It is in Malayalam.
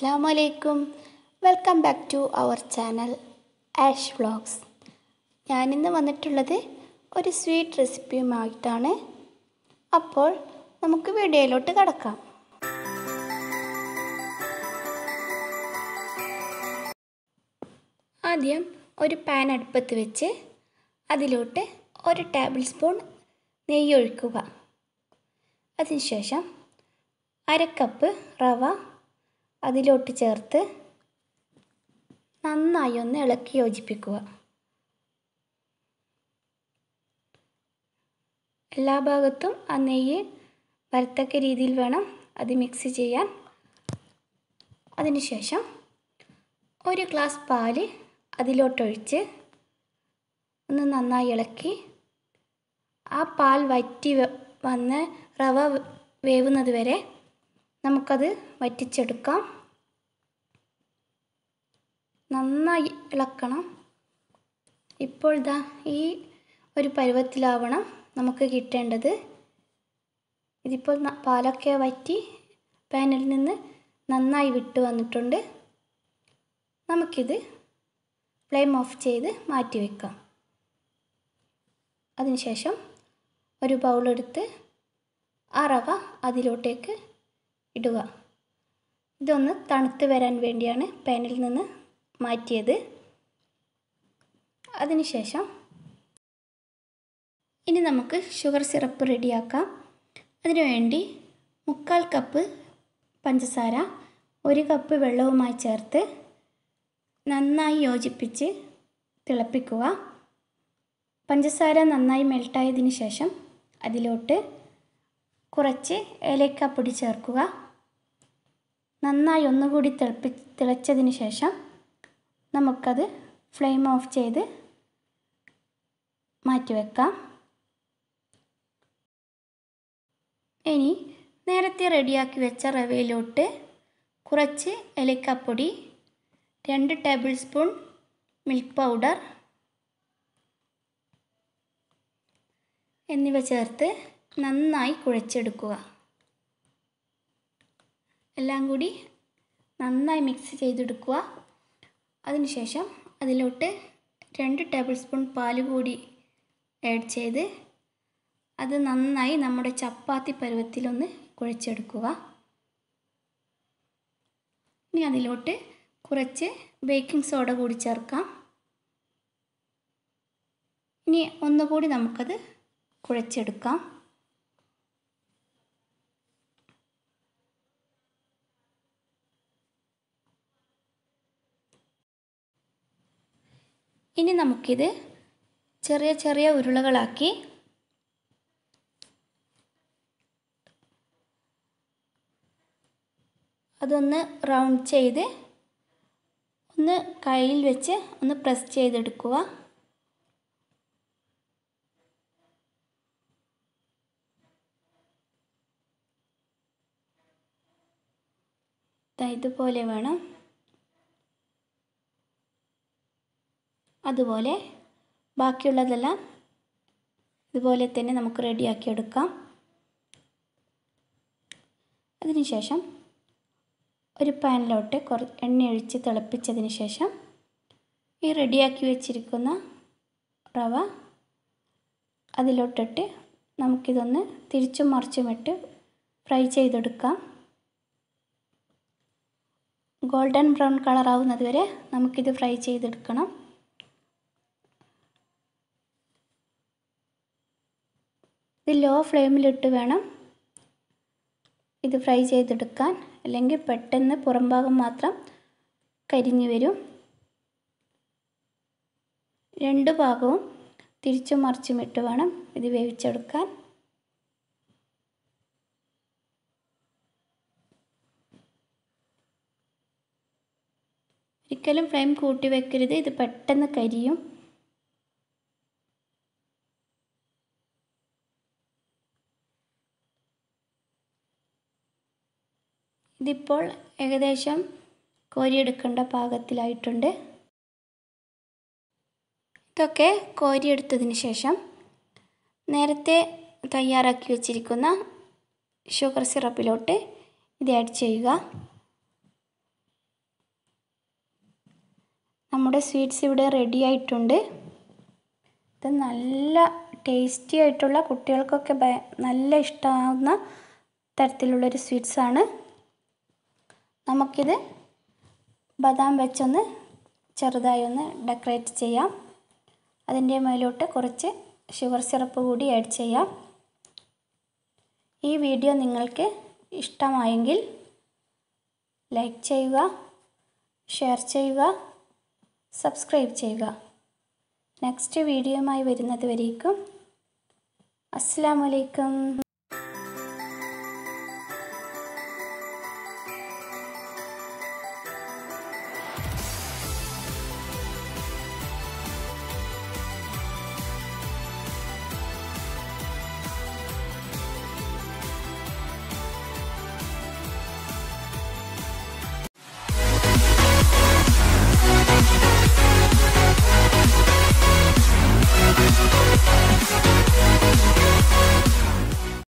അസ്സാം വലൈക്കും welcome back to our channel Ash vlogs ഞാനിന്ന് വന്നിട്ടുള്ളത് ഒരു സ്വീറ്റ് റെസിപ്പിയുമായിട്ടാണ് അപ്പോൾ നമുക്ക് വീഡിയോയിലോട്ട് കടക്കാം ആദ്യം ഒരു പാൻ അടുപ്പത്ത് വെച്ച് അതിലോട്ട് ഒരു ടേബിൾ സ്പൂൺ നെയ്യൊഴിക്കുക ഒഴിക്കുക അതിനുശേഷം അര കപ്പ് റവ അതിലോട്ട് ചേർത്ത് നന്നായി ഒന്ന് ഇളക്കി യോജിപ്പിക്കുക എല്ലാ ഭാഗത്തും ആ നെയ്യ് വരത്തക്ക രീതിയിൽ വേണം അത് മിക്സ് ചെയ്യാൻ അതിനുശേഷം ഒരു ഗ്ലാസ് പാല് അതിലോട്ടൊഴിച്ച് ഒന്ന് നന്നായി ഇളക്കി ആ പാൽ വറ്റി വന്ന് റവ വേവുന്നത് വരെ നമുക്കത് വറ്റിച്ചെടുക്കാം നന്നായി ഇളക്കണം ഇപ്പോൾ ദാ ഈ ഒരു പരുവത്തിലാവണം നമുക്ക് കിട്ടേണ്ടത് ഇതിപ്പോൾ പാലൊക്കെ വറ്റി പാനിൽ നിന്ന് നന്നായി വിട്ടു വന്നിട്ടുണ്ട് നമുക്കിത് ഫ്ലെയിം ഓഫ് ചെയ്ത് മാറ്റി വയ്ക്കാം അതിനുശേഷം ഒരു ബൗളെടുത്ത് ആ റവ അതിലോട്ടേക്ക് ഇടുക ഇതൊന്ന് തണുത്ത് വരാൻ വേണ്ടിയാണ് പാനിൽ നിന്ന് മാറ്റിയത് അതിനുശേഷം ഇനി നമുക്ക് ഷുഗർ സിറപ്പ് റെഡിയാക്കാം അതിനുവേണ്ടി മുക്കാൽ കപ്പ് പഞ്ചസാര ഒരു കപ്പ് വെള്ളവുമായി ചേർത്ത് നന്നായി യോജിപ്പിച്ച് തിളപ്പിക്കുക പഞ്ചസാര നന്നായി മെൽട്ടായതിനു ശേഷം അതിലോട്ട് കുറച്ച് ഏലക്കാപ്പൊടി ചേർക്കുക നന്നായി ഒന്നുകൂടി തിളപ്പി തിളച്ചതിന് ശേഷം നമുക്കത് ഫ്ലെയിം ഓഫ് ചെയ്ത് മാറ്റിവെക്കാം ഇനി നേരത്തെ റെഡിയാക്കി വെച്ച റവയിലോട്ട് കുറച്ച് ഏലക്കപ്പൊടി രണ്ട് ടേബിൾ സ്പൂൺ മിൽക്ക് പൗഡർ എന്നിവ ചേർത്ത് നന്നായി കുഴച്ചെടുക്കുക എല്ലാം കൂടി നന്നായി മിക്സ് ചെയ്തെടുക്കുക അതിനുശേഷം അതിലോട്ട് രണ്ട് ടേബിൾ സ്പൂൺ പാല് കൂടി ആഡ് ചെയ്ത് അത് നന്നായി നമ്മുടെ ചപ്പാത്തി പരുവത്തിലൊന്ന് കുഴച്ചെടുക്കുക ഇനി അതിലോട്ട് കുറച്ച് ബേക്കിംഗ് സോഡ കൂടി ചേർക്കാം ഇനി ഒന്നുകൂടി നമുക്കത് കുഴച്ചെടുക്കാം ഇനി നമുക്കിത് ചെറിയ ചെറിയ ഉരുളകളാക്കി അതൊന്ന് റൗണ്ട് ചെയ്ത് ഒന്ന് കയ്യിൽ വെച്ച് ഒന്ന് പ്രസ് ചെയ്തെടുക്കുക ഇതുപോലെ വേണം അതുപോലെ ബാക്കിയുള്ളതെല്ലാം ഇതുപോലെ തന്നെ നമുക്ക് റെഡിയാക്കി എടുക്കാം അതിനുശേഷം ഒരു പാനിലോട്ട് കുറ എണ്ണ ഒഴിച്ച് തിളപ്പിച്ചതിന് ശേഷം ഈ റെഡിയാക്കി വെച്ചിരിക്കുന്ന റവ അതിലോട്ടിട്ട് നമുക്കിതൊന്ന് തിരിച്ചും മറിച്ചുമിട്ട് ഫ്രൈ ചെയ്തെടുക്കാം ഗോൾഡൻ ബ്രൗൺ കളറാവുന്നതുവരെ നമുക്കിത് ഫ്രൈ ചെയ്തെടുക്കണം ഇത് ലോ ഫ്ലെയിമിലിട്ട് വേണം ഇത് ഫ്രൈ ചെയ്തെടുക്കാൻ അല്ലെങ്കിൽ പെട്ടെന്ന് പുറംഭാഗം മാത്രം കരിഞ്ഞു വരും രണ്ട് ഭാഗവും തിരിച്ചു ഇട്ട് വേണം ഇത് വേവിച്ചെടുക്കാൻ ഒരിക്കലും ഫ്ലെയിം കൂട്ടി വെക്കരുത് ഇത് പെട്ടെന്ന് കരിയും ഇതിപ്പോൾ ഏകദേശം കോരിയെടുക്കേണ്ട പാകത്തിലായിട്ടുണ്ട് ഇതൊക്കെ കോരിയെടുത്തതിന് ശേഷം നേരത്തെ തയ്യാറാക്കി വെച്ചിരിക്കുന്ന ഷുഗർ സിറപ്പിലോട്ട് ഇത് ആഡ് ചെയ്യുക നമ്മുടെ സ്വീറ്റ്സ് ഇവിടെ റെഡി ആയിട്ടുണ്ട് ഇത് നല്ല ടേസ്റ്റി ആയിട്ടുള്ള കുട്ടികൾക്കൊക്കെ നല്ല ഇഷ്ടമാവുന്ന തരത്തിലുള്ളൊരു സ്വീറ്റ്സാണ് നമുക്കിത് ബദാം വെച്ചൊന്ന് ചെറുതായി ഒന്ന് ഡെക്കറേറ്റ് ചെയ്യാം അതിൻ്റെ മേലോട്ട് കുറച്ച് ഷുഗർ സിറപ്പ് കൂടി ആഡ് ചെയ്യാം ഈ വീഡിയോ നിങ്ങൾക്ക് ഇഷ്ടമായെങ്കിൽ ലൈക്ക് ചെയ്യുക ഷെയർ ചെയ്യുക സബ്സ്ക്രൈബ് ചെയ്യുക നെക്സ്റ്റ് വീഡിയോയുമായി വരുന്നത് വരേക്കും അസ്സാമലൈക്കും